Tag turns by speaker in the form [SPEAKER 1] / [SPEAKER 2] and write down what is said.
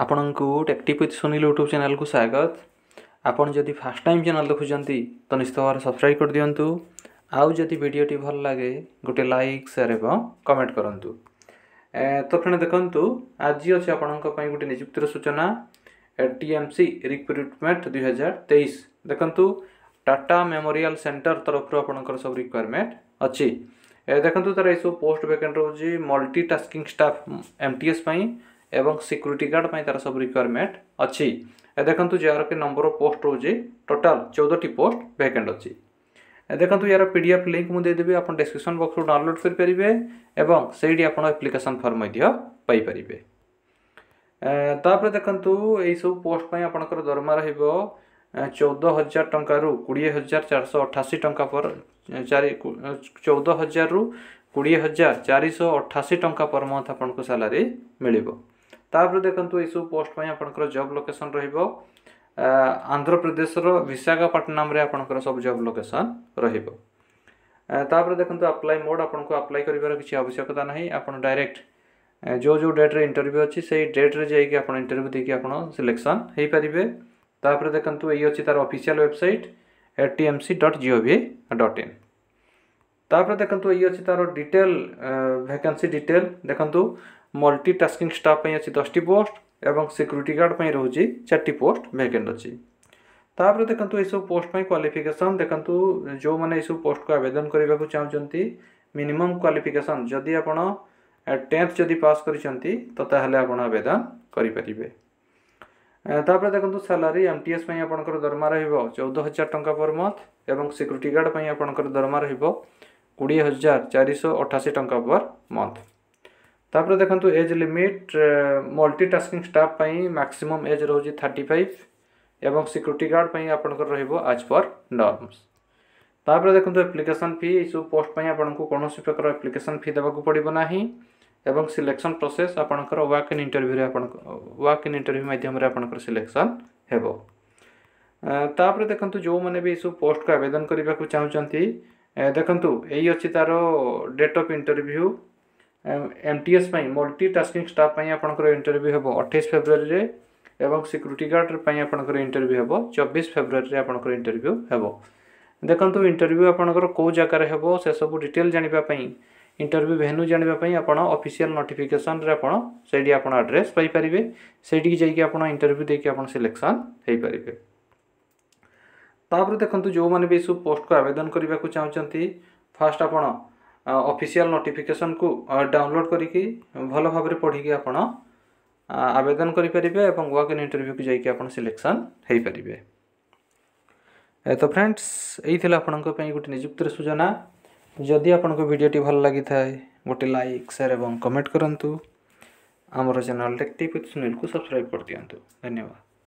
[SPEAKER 1] ଆପଣଙ୍କୁ ଟେକ୍ଟିପ୍ with Sunil YouTube ଚ୍ୟାନେଲ୍କୁ ସ୍ୱାଗତ ଆପଣ ଯଦି ଫାର୍ଷ୍ଟ ଟାଇମ୍ ଚ୍ୟାନେଲ୍ ଦେଖୁଛନ୍ତି ତ ନିଶ୍ଚିତ ଭାବରେ ସବସ୍କ୍ରାଇବ୍ କରିଦିଅନ୍ତୁ ଆଉ ଯଦି ଭିଡ଼ିଓଟି ଭଲ ଲାଗେ ଗୋଟେ ଲାଇକ୍ ସେୟାର୍ ଏବଂ କମେଣ୍ଟ କରନ୍ତୁ ତ ଫ୍ରେଣ୍ଡ ଦେଖନ୍ତୁ ଆଜି ଅଛି ଆପଣଙ୍କ ପାଇଁ ଗୋଟେ ନିଯୁକ୍ତିର ସୂଚନା ଟି ଏମ୍ ସି ରିକ୍ରୁଟମେଣ୍ଟ ଦୁଇହଜାର ତେଇଶ ଦେଖନ୍ତୁ ଟାଟା ମେମୋରିଆଲ୍ ସେଣ୍ଟର ତରଫରୁ ଆପଣଙ୍କର ସବୁ ରିକ୍ୱାରମେଣ୍ଟ ଅଛି ଦେଖନ୍ତୁ ତା'ର ଏସବୁ ପୋଷ୍ଟ ଭେକେଣ୍ଟ ରହୁଛି multitasking staff M T S ପାଇଁ एवं सिक्युरीटी गार्ड पर तरह सब रिक्वयरमेंट अच्छी देखो जार के नंबर अफ पोस्ट रोज टोटाल चौदह पोस्ट भैकेट अच्छी देखते यार पी डी एफ लिंक मुझेदेवी आप डिस्क्रिपन बक्स डाउनलोड करें से आप्लिकेसन फर्म पारे तापर देखता यही सब पोस्ट आपंकर दरमा रौद हजार टकर कोड़े हजार चार शौ अठाशी टा पर चार चौदह हजार रु कोड़े हजार चार शौ अठाशी टाँह पर मंथ आपको सालरी मिल ତାପରେ ଦେଖନ୍ତୁ ଏଇସବୁ ପୋଷ୍ଟ ପାଇଁ ଆପଣଙ୍କର ଜବ୍ ଲୋକେସନ୍ ରହିବ ଆନ୍ଧ୍ରପ୍ରଦେଶର ବିଶାଖାପାଟନାମରେ ଆପଣଙ୍କର ସବୁ ଜବ୍ ଲୋକେସନ୍ ରହିବ ତାପରେ ଦେଖନ୍ତୁ ଆପ୍ଲାଏ ମୋଡ଼୍ ଆପଣଙ୍କୁ ଆପ୍ଲାଏ କରିବାର କିଛି ଆବଶ୍ୟକତା ନାହିଁ ଆପଣ ଡାଇରେକ୍ଟ ଯେଉଁ ଯେଉଁ ଡେଟ୍ରେ ଇଣ୍ଟରଭ୍ୟୁ ଅଛି ସେଇ ଡେଟ୍ରେ ଯାଇକି ଆପଣ ଇଣ୍ଟରଭ୍ୟୁ ଦେଇକି ଆପଣ ସିଲେକ୍ସନ୍ ହୋଇପାରିବେ ତାପରେ ଦେଖନ୍ତୁ ଏଇ ଅଛି ତା'ର official website at T M C dot G O V dot in ତାପରେ ଦେଖନ୍ତୁ ଏଇ ଅଛି ତା'ର ଡିଟେଲ୍ ଭ୍ୟାକାନ୍ସି ଡିଟେଲ୍ ଦେଖନ୍ତୁ ମଲ୍ଟିଟାସ୍କିଂ ଷ୍ଟାଫ୍ ପାଇଁ ଅଛି ଦଶଟି ପୋଷ୍ଟ ଏବଂ ସିକ୍ୟୁରିଟି ଗାର୍ଡ଼ ପାଇଁ ରହୁଛି ଚାରିଟି ପୋଷ୍ଟ ଭ୍ୟାକେଣ୍ଟ ଅଛି ତାପରେ ଦେଖନ୍ତୁ ଏସବୁ ପୋଷ୍ଟ ପାଇଁ କ୍ୱାଲିଫିକେସନ୍ ଦେଖନ୍ତୁ ଯେଉଁମାନେ ଏସବୁ ପୋଷ୍ଟକୁ ଆବେଦନ କରିବାକୁ ଚାହୁଁଛନ୍ତି ମିନିମମ୍ କ୍ୱାଲିଫିକେସନ୍ ଯଦି ଆପଣ টেন্থ যদি পাস করছেন তো তাহলে আপনার আবেদন করে পারে তাপরে দেখুন স্যালারি এম টি এস আপনার দরমা রহব চৌদ হাজার টঙ্কা পর মন্থ এবং সিকুরিটি গার্ড আপনার দরমা রহব কোড়ি হাজার চারিশ অঠাশি টঙ্কা পর মন্থ तापर देखु एज लिमिट मल्टीटास्किंग स्टाफ पर मैक्सीम एज रोज थर्टी फाइव एवं सिक्यूरीटी गार्ड पर आपंकर रज पर नर्मस तापर देखो एप्लिकेसन फी यू पोस्ट आपको कौन प्रकार एप्लिकेसन फी देवा पड़े ना एवं सिलेक्शन प्रोसेस आपंकर वाक in interview walk in interview मध्यम आपंकर सिलेक्शन हो तापर देखु जो मैंने भी सब पोस्ट को आवेदन करने को चाहते देखूँ यही अच्छी तार date of interview M T S multitasking staff आपर इंटरव्यू हे अठाई फेब्रुआर में सिक्यूरीटी गार्ड आपर इंटरव्यू हे चबीस फेब्रुआर में आपंकर इंटरव्यू हम देखो इंटरव्यू आपंकर कौ जगार हो सबू डिटेल जानापी इंटरव्यू भेन्यू जानापी आप अफिशियाल नोटिफिकेसन आपड़ी आप आड्रेस पारे से जाकिरव्यू देखिए आप सिलेक्शन हो पारे तापर देखते जो मैंने भी सब पोस्ट को आवेदन करने को चाहते फास्ट आपड़ ଅଫିସିଆଲ ନୋଟିଫିକେସନକୁ ଡାଉନଲୋଡ଼ କରିକି ଭଲ ଭାବରେ ପଢ଼ିକି ଆପଣ ଆବେଦନ କରିପାରିବେ ଏବଂ ୱାକ୍ ଇନ୍ ଇଣ୍ଟରଭ୍ୟୁକୁ ଯାଇକି ଆପଣ ସିଲେକ୍ସନ୍ ହୋଇପାରିବେ ତ ଫ୍ରେଣ୍ଡସ୍ ଏଇ ଥିଲା ଆପଣଙ୍କ ପାଇଁ ଗୋଟେ ନିଯୁକ୍ତିର ସୂଚନା ଯଦି ଆପଣଙ୍କ ଭିଡ଼ିଓଟି ଭଲ ଲାଗିଥାଏ ଗୋଟେ ଲାଇକ୍ ସେୟାର ଏବଂ କମେଣ୍ଟ କରନ୍ତୁ ଆମର ଚ୍ୟାନେଲ୍ ଟେକ୍ ଟିପ୍ ୱିଥ୍ ସୁନୀଲକୁ ସବସ୍କ୍ରାଇବ୍ କରିଦିଅନ୍ତୁ ଧନ୍ୟବାଦ